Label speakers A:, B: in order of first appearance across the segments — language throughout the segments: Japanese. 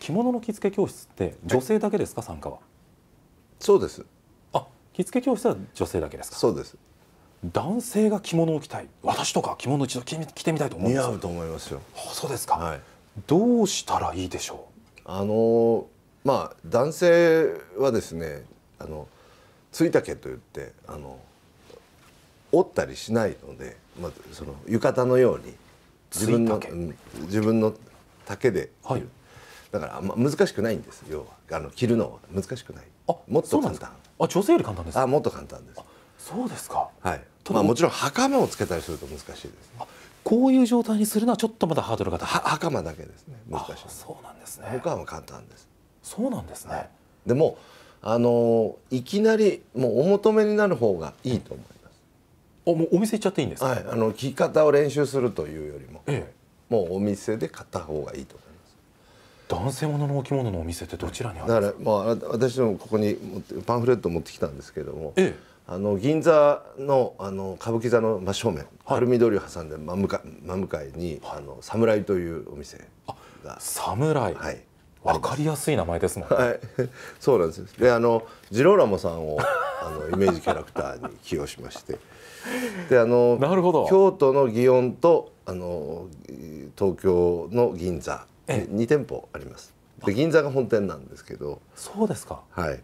A: 着物の着付け教室って女性だけですか、参加はそうですあ着付け教室は女性だけですかそうです男性が着物を着たい私とか着物一度着てみたいと思うん似合うと思いますよそうですか、はい、どうしたらいいでしょうあのまあ男性はですねあのついたけといってあの折ったりしないので、まあ、その浴衣のように自分の自分の丈で、はい、だからあんま難しくないんです要はあの着るのは難しくないあもっと簡単あ調整より簡単ですあもっと簡単ですそうですかはいまあもちろん袴をつけたりすると難しいです、あこういう状態にするのはちょっとまだハードルが高い袴だけですね難しいそうなんですね他は簡単ですそうなんですね、はい、でもあのいきなりもうお求めになる方がいいと思います。あもうお店行っちゃっていいんですか。はい、あの着方を練習するというよりも、ええ、もうお店で買った方がいいと思います。男性もののお着物のお店ってどちらにあるんですかだから、まあ、私もここにパンフレット持ってきたんですけれども、ええ、あの銀座のあの歌舞伎座の真正面、はい、アルミ通りを挟んで真向か真向かいに、はい、あの侍というお店が侍はい分かりやすい名前ですもんね、はい、そうなんですであのジローラモさんをあのイメージキャラクターに起用しましてであのなるほど京都の祇園とあの東京の銀座2店舗ありますで銀座が本店なんですけどそうですかはい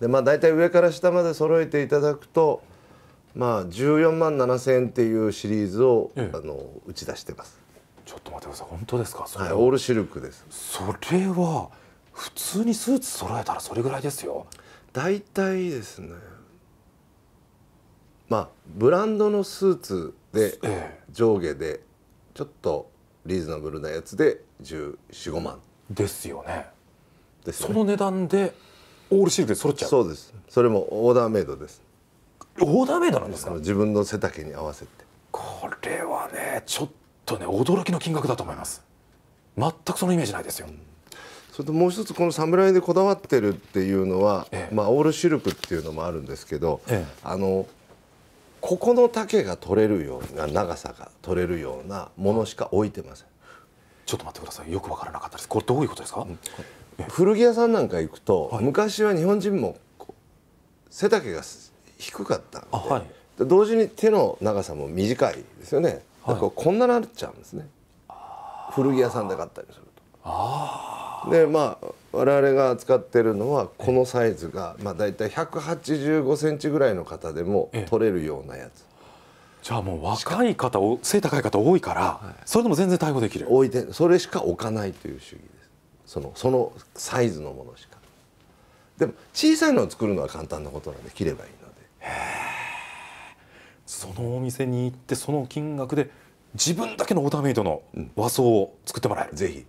A: でまあ大体上から下まで揃えていただくとまあ14万7000円っていうシリーズを、ええ、あの打ち出してますちょっと待ってください本当ですかはいオールシルクですそれは普通にスーツ揃えたらそれぐらいですよ大体ですねまあブランドのスーツで、上下でちょっとリーズナブルなやつで1415万ですよねです、ね、その値段でオールシールで揃っちゃうそうですそれもオーダーメイドですオーダーメイドなんですか自分の背丈に合わせてこれはねちょっとね驚きの金額だと思います全くそのイメージないですよ、うん、それともう一つこの侍でこだわってるっていうのは、ええ、まあ、オールシルクっていうのもあるんですけど、え、あのここの丈が取れるような長さが取れるようなものしか置いてません、うんちょっと待ってくださいよくわからなかったですこれどういうことですか、うん、古着屋さんなんか行くと、はい、昔は日本人も背丈が低かったので、はい、同時に手の長さも短いですよね、はい、こんななっちゃうんですね古着屋さんで買ったりすると。でまあ我々が使ってるのはこのサイズが、まあ、大体1 8 5ンチぐらいの方でも取れるようなやつ。じゃあもう若い方背高い方多いから、はい、それでも全然対応できる置いてそれしか置かないという主義ですそのそのサイズのものしかでも小さいのを作るのは簡単なことなんで切ればいいのでそのお店に行ってその金額で自分だけのオーダーメイドの和装を作ってもらえる、うん、ぜひ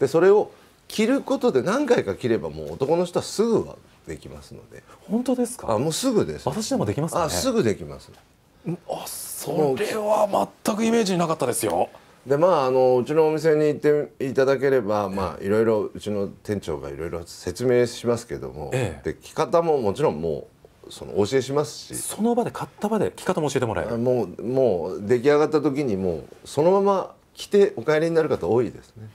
A: でそれを着ることで何回か着ればもう男の人はすぐはできますので本当ですかあもうすぐです私でもできますか、ね、あすぐできますあそれは全くイメージなかったですよでまああのうちのお店に行っていただければまあいろいろうちの店長がいろいろ説明しますけども、ええ、で着方ももちろんもうその教えしますしその場で買った場で着方も教えてもらえるもうもう出来上がった時にもうそのまま着てお帰りになる方多いですね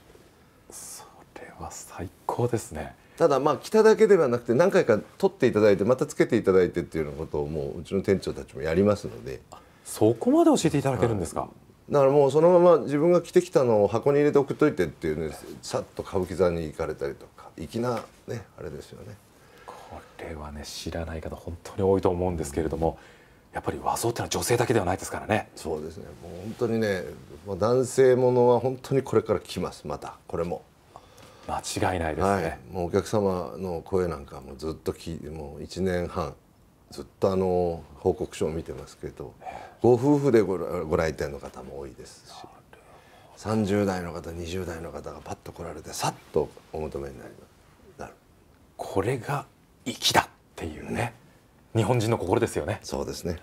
A: それは最高ですねただまあただけではなくて何回か取っていただいてまたつけていただいてっていうようなことをもううちの店長たちもやりますのでそこまで教えていただけるんですか、はい、だからもうそのまま自分が着てきたのを箱に入れて送っといてっていうねさっと歌舞伎座に行かれたりとか粋なねあれですよねこれはね知らない方本当に多いと思うんですけれども、やっぱり和装ってのは女性だけではないですからねそうですねもう本当にね男性ものは本当にこれから来ますまたこれも間違いないですね、はい、もうお客様の声なんかもずっときもう1年半ずっとあの報告書を見てますけどご夫婦でごご来店の方も多いですし30代の方20代の方がパッと来られてさっとお求めになりますこれが粋だっていうね、うん、日本人の心ですよねそうですね